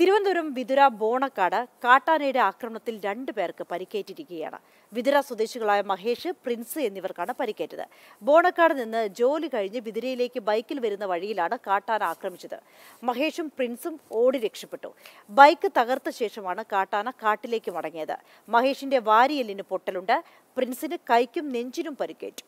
തിരുവനന്തപുരം വിതുര ബോണക്കാട് കാട്ടാനയുടെ ആക്രമണത്തിൽ രണ്ടു പേർക്ക് പരിക്കേറ്റിരിക്കുകയാണ് വിതുര സ്വദേശികളായ മഹേഷ് പ്രിൻസ് എന്നിവർക്കാണ് പരിക്കേറ്റത് ബോണക്കാട് നിന്ന് ജോലി കഴിഞ്ഞ് വിതുരയിലേക്ക് ബൈക്കിൽ വരുന്ന വഴിയിലാണ് കാട്ടാന ആക്രമിച്ചത് മഹേഷും പ്രിൻസും ഓടി രക്ഷപ്പെട്ടു ബൈക്ക് തകർത്ത ശേഷമാണ് കാട്ടാന കാട്ടിലേക്ക് മടങ്ങിയത് മഹേഷിന്റെ വാരിയെല്ലിന് പൊട്ടലുണ്ട് പ്രിൻസിന് കൈക്കും നെഞ്ചിനും പരിക്കേറ്റു